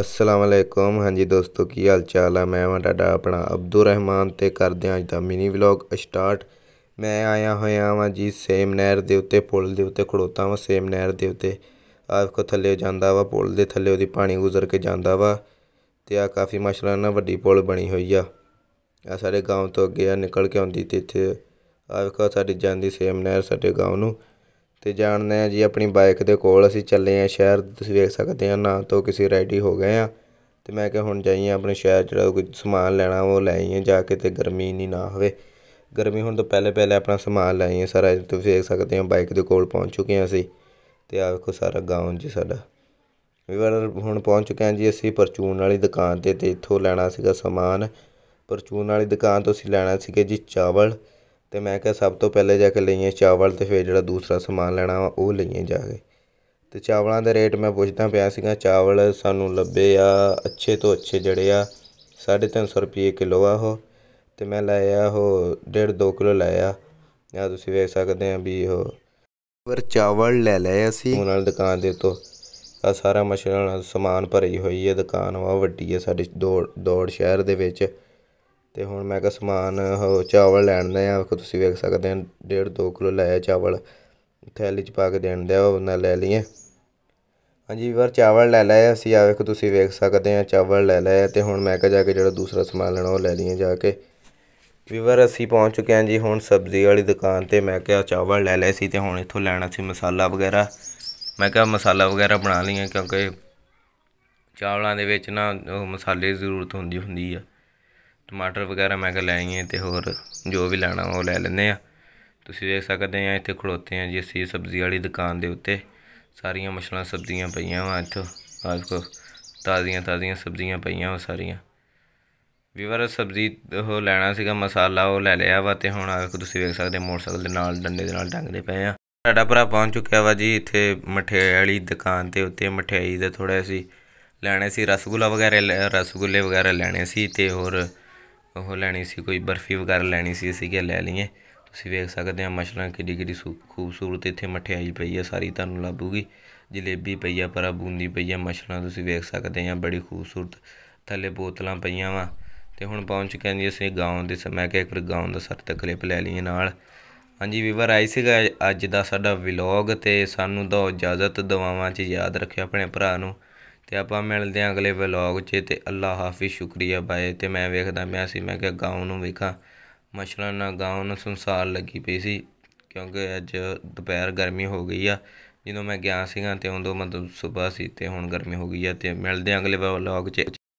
ਅਸਲਾਮ ਅਲੈਕਮ ਹਾਂਜੀ ਦੋਸਤੋ ਕੀ ਹਾਲ ਚਾਲ ਆ ਮੈਂ ਵਾਂ ਤੁਹਾਡਾ ਆਪਣਾ ਅਬਦੁਰ ਰਹਿਮਾਨ ਤੇ ਕਰਦੇ ਆਂ ਅੱਜ ਦਾ ਮਿਨੀ ਵਲੌਗ ਸਟਾਰਟ ਮੈਂ ਆਇਆ ਹੋਇਆ ਵਾਂ ਜੀ ਸੇਮ ਨਹਿਰ ਦੇ ਉੱਤੇ ਪੁਲ ਦੇ ਉੱਤੇ ਖੜੋਤਾ ਵਾਂ ਸੇਮ ਨਹਿਰ ਦੇ ਉੱਤੇ ਆਹ ਕੋ ਥੱਲੇ ਜਾਂਦਾ ਵਾ ਪੁਲ ਦੇ ਥੱਲੇ ਉਹਦੀ ਪਾਣੀ ਗੁਜ਼ਰ ਕੇ ਜਾਂਦਾ ਵਾ ਤੇ ਆ ਕਾਫੀ ਮਸ਼ਰਾ ਨਾ ਵੱਡੀ ਪੁਲ ਬਣੀ ਹੋਈ ਆ ਆ ਸਾਡੇ ਗਾਂव ਤੋਂ ਅੱਗੇ ਆ ਨਿਕਲ ਕੇ ਆਉਂਦੀ ਤੇ ਇੱਥੇ ਆਹ ਕੋ ਸਾਡੀ ਜਾਂਦੀ ਸੇਮ ਨਹਿਰ ਸਾਡੇ ਗਾਂਵ ਨੂੰ ਤੇ ਜਾਣਦੇ ਆ ਜੀ ਆਪਣੀ ਬਾਈਕ ਦੇ ਕੋਲ ਅਸੀਂ ਚੱਲੇ ਆ ਸ਼ਹਿਰ ਤੁਸੀਂ ਵੇਖ ਸਕਦੇ ਆ ਨਾ ਤੋਂ ਕਿਸੇ ਰੈਡੀ ਹੋ ਗਏ ਆ ਤੇ ਮੈਂ ਕਿਹਾ ਹੁਣ ਜਾਈਏ ਆਪਣੇ ਸ਼ਹਿਰ ਜਿਹੜਾ ਕੋਈ ਸਮਾਨ ਲੈਣਾ ਉਹ ਲੈ ਆਈਏ ਜਾ ਕੇ ਤੇ ਗਰਮੀ ਨਹੀਂ ਨਾ ਹੋਵੇ ਗਰਮੀ ਹੁਣ ਤੋਂ ਪਹਿਲੇ ਪਹਿਲੇ ਆਪਣਾ ਸਮਾਨ ਲੈ ਆਈਏ ਸਾਰਾ ਤੁਸੀਂ ਵੇਖ ਸਕਦੇ ਆ ਬਾਈਕ ਦੇ ਕੋਲ ਪਹੁੰਚ ਚੁੱਕੇ ਆ ਅਸੀਂ ਤੇ ਆ ਵੇਖੋ ਸਾਰਾ ਗਾਉਂ ਜੀ ਸਾਡਾ ਵੀਰ ਹੁਣ ਪਹੁੰਚ ਚੁੱਕੇ ਆ ਜੀ ਅਸੀਂ ਪਰਚੂਨ ਵਾਲੀ ਦੁਕਾਨ 'ਤੇ ਤੇ ਇੱਥੋਂ ਲੈਣਾ ਸੀਗਾ ਸਮਾਨ ਪਰਚੂਨ ਵਾਲੀ ਦੁਕਾਨ ਤੋਂ ਅਸੀਂ ਲੈਣਾ ਸੀਗਾ ਜੀ ਚਾਵਲ ਤੇ ਮੈਂ ਕਿਹਾ ਸਭ ਤੋਂ ਪਹਿਲੇ ਜਾ ਕੇ ਲਈਏ ਚਾਵਲ ਤੇ ਫਿਰ ਜਿਹੜਾ ਦੂਸਰਾ ਸਮਾਨ ਲੈਣਾ ਵਾ ਉਹ ਲਈਏ ਜਾ ਕੇ ਤੇ ਚਾਵਲਾਂ ਦੇ ਰੇਟ ਮੈਂ ਪੁੱਛਦਾ ਪਿਆ ਸੀਗਾ ਚਾਵਲ ਸਾਨੂੰ ਲੱਭੇ ਆ ਅੱਛੇ ਤੋਂ ਅੱਛੇ ਜੜੇ ਆ 350 ਰੁਪਏ ਕਿਲੋ ਆ ਉਹ ਤੇ ਮੈਂ ਲਾਇਆ ਉਹ ਡੇਢ ਦੋ ਕਿਲੋ ਲਾਇਆ ਆ ਤੁਸੀਂ ਵੇਖ ਸਕਦੇ ਆ ਵੀ ਉਹ ਪਰ ਚਾਵਲ ਲੈ ਲਏ ਅਸੀਂ ਉਹਨਾਂ ਨਾਲ ਦੁਕਾਨ ਦੇ ਤੋਂ ਆ ਸਾਰਾ ਮਸ਼ਹੂਰ ਸਮਾਨ ਭਰੀ ਹੋਈ ਹੈ ਦੁਕਾਨ ਵਾ ਵੱਡੀ ਹੈ ਸਾਡੇ ਦੌੜ ਦੌੜ ਸ਼ਹਿਰ ਦੇ ਵਿੱਚ ਤੇ ਹੁਣ ਮੈਂ ਕਿਹਾ ਸਮਾਨ ਚਾਵਲ ਲੈਣ ਦੇ ਆ ਵੇਖੋ ਤੁਸੀਂ ਵੇਖ ਸਕਦੇ ਆ 1.5 2 ਕਿਲੋ ਲਾਇਆ ਚਾਵਲ ਥੈਲੀ 'ਚ ਪਾ ਕੇ ਦੇਣ ਦੇ ਉਹ ਨਾਲ ਲੈ ਲਈਏ ਹਾਂਜੀ ਵੀਰ ਚਾਵਲ ਲੈ ਲਏ ਅਸੀਂ ਆ ਵੇਖੋ ਤੁਸੀਂ ਵੇਖ ਸਕਦੇ ਆ ਚਾਵਲ ਲੈ ਲਏ ਤੇ ਹੁਣ ਮੈਂ ਕਿਹਾ ਜਾ ਕੇ ਜਿਹੜਾ ਦੂਸਰਾ ਸਮਾਨ ਲੈਣਾ ਉਹ ਲੈ ਲਈਏ ਜਾ ਕੇ ਵੀਰ ਅਸੀਂ ਪਹੁੰਚ ਚੁੱਕੇ ਹਾਂ ਜੀ ਹੁਣ ਸਬਜ਼ੀ ਵਾਲੀ ਦੁਕਾਨ ਤੇ ਮੈਂ ਕਿਹਾ ਚਾਵਲ ਲੈ ਲਏ ਸੀ ਤੇ ਹੁਣ ਇੱਥੋਂ ਲੈਣਾ ਸੀ ਮਸਾਲਾ ਵਗੈਰਾ ਮੈਂ ਕਿਹਾ ਮਸਾਲਾ ਵਗੈਰਾ ਬਣਾ ਲਈਏ ਕਿਉਂਕਿ ਚਾਵਲਾਂ ਦੇ ਵਿੱਚ ਨਾ ਉਹ ਮਸਾਲੇ ਦੀ ਜ਼ਰੂਰਤ ਹੁੰਦੀ ਹੁੰਦੀ ਆ ਟਮਾਟਰ ਵਗੈਰਾ ਮੈਂ ਕਿਹਾ ਲੈ ਆਈਏ ਤੇ ਹੋਰ ਜੋ ਵੀ ਲੈਣਾ ਉਹ ਲੈ ਲੈਂਦੇ ਆ ਤੁਸੀਂ ਦੇਖ ਸਕਦੇ ਆ ਇੱਥੇ ਖੜੋਤੇ ਆ ਜੀ ਅਸੀਂ ਸਬਜ਼ੀ ਵਾਲੀ ਦੁਕਾਨ ਦੇ ਉੱਤੇ ਸਾਰੀਆਂ ਮਛਲਾਂ ਸਬਜ਼ੀਆਂ ਪਈਆਂ ਵਾ ਇੱਥੇ ਆਜ ਕੋ ਤਾਜ਼ੀਆਂ ਤਾਜ਼ੀਆਂ ਸਬਜ਼ੀਆਂ ਪਈਆਂ ਉਹ ਸਾਰੀਆਂ ਵੀਵਰ ਸਬਜ਼ੀ ਉਹ ਲੈਣਾ ਸੀਗਾ ਮਸਾਲਾ ਉਹ ਲੈ ਲਿਆ ਵਾ ਤੇ ਹੁਣ ਆ ਕੇ ਤੁਸੀਂ ਵੇਖ ਸਕਦੇ ਮੋਟਰਸਾਈਕਲ ਦੇ ਨਾਲ ਡੰਡੇ ਦੇ ਨਾਲ ਟੰਗਦੇ ਪਏ ਆ ਸਾਡਾ ਭਰਾ ਪਹੁੰਚ ਚੁੱਕਿਆ ਵਾ ਜੀ ਇੱਥੇ ਮਠਿਆਈ ਵਾਲੀ ਦੁਕਾਨ ਤੇ ਉੱਤੇ ਮਠਿਆਈ ਦੇ ਥੋੜਾ ਸੀ ਲੈਣੇ ਸੀ ਰਸਗੁੱਲਾ ਵਗੈਰਾ ਰਸਗੁੱਲੇ ਵਗੈਰਾ ਲੈਣੇ ਸੀ ਤੇ ਹੋਰ ਉਹ ਲੈਣੀ ਸੀ ਕੋਈ ਬਰਫੀ ਵਗੈਰਾ ਲੈਣੀ ਸੀ ਅਸੀਂ ਕਿਹਾ ਲੈ ਲਈਏ ਤੁਸੀਂ ਵੇਖ ਸਕਦੇ ਆ ਮਸ਼ਰਾਂ ਕਿੱਡੀ ਕਿੱਡੀ ਖੂਬਸੂਰਤ ਇੱਥੇ ਮਠਿਆਈ ਪਈ ਆ ਸਾਰੀ ਤੁਹਾਨੂੰ ਲੱਭੂਗੀ ਜਲੇਬੀ ਪਈ ਆ ਪਰਾ ਬੂੰਦੀ ਪਈ ਆ ਮਸ਼ਰਾਂ ਤੁਸੀਂ ਵੇਖ ਸਕਦੇ ਆ ਬੜੀ ਖੂਬਸੂਰਤ ਥੱਲੇ ਬੋਤਲਾਂ ਪਈਆਂ ਵਾ ਤੇ ਹੁਣ ਪਹੁੰਚ ਕੇ ਜੀ ਅਸੀਂ ਗਾਉਂ ਦੇ ਸਮੇਂ ਕਿ ਇੱਕ ਗਾਉਂ ਦਾ ਸਰ ਤੱਕ ਕਲਿੱਪ ਲੈ ਲਈਏ ਨਾਲ ਹਾਂਜੀ ਵੀਵਰ ਆਈ ਸੀਗਾ ਅੱਜ ਦਾ ਸਾਡਾ ਵਲੌਗ ਤੇ ਸਾਨੂੰ ਦੋ ਇਜਾਜ਼ਤ ਦਵਾਵਾਂ 'ਚ ਯਾਦ ਰੱਖਿਓ ਆਪਣੇ ਭਰਾ ਨੂੰ ਤੇ ਆਪਾਂ ਮਿਲਦੇ ਹਾਂ ਅਗਲੇ ਵਲੌਗ 'ਚ ਤੇ ਅੱਲਾ ਹਾਫਿਜ਼ ਸ਼ੁਕਰੀਆ ਬਾਏ ਤੇ ਮੈਂ ਵੇਖਦਾ ਮੈਂ ਸੀ ਮੈਂ ਕਿਹਾ ਗਾਉਂ ਨੂੰ ਵੇਖਾਂ ਮਛਲਾਂ ਨਾਲ ਗਾਉਂ ਨੂੰ ਸੰਸਾਰ ਲੱਗੀ ਪਈ ਸੀ ਕਿਉਂਕਿ ਅੱਜ ਦੁਪਹਿਰ ਗਰਮੀ ਹੋ ਗਈ ਆ ਜਦੋਂ ਮੈਂ ਗਿਆ ਸੀਗਾ ਤੇ ਉਦੋਂ ਮਤਲਬ ਸਵੇਰ ਸੀ ਤੇ ਹੁਣ ਗਰਮੀ ਹੋ ਗਈ ਆ ਤੇ ਮਿਲਦੇ ਹਾਂ ਅਗਲੇ ਵਲੌਗ 'ਚ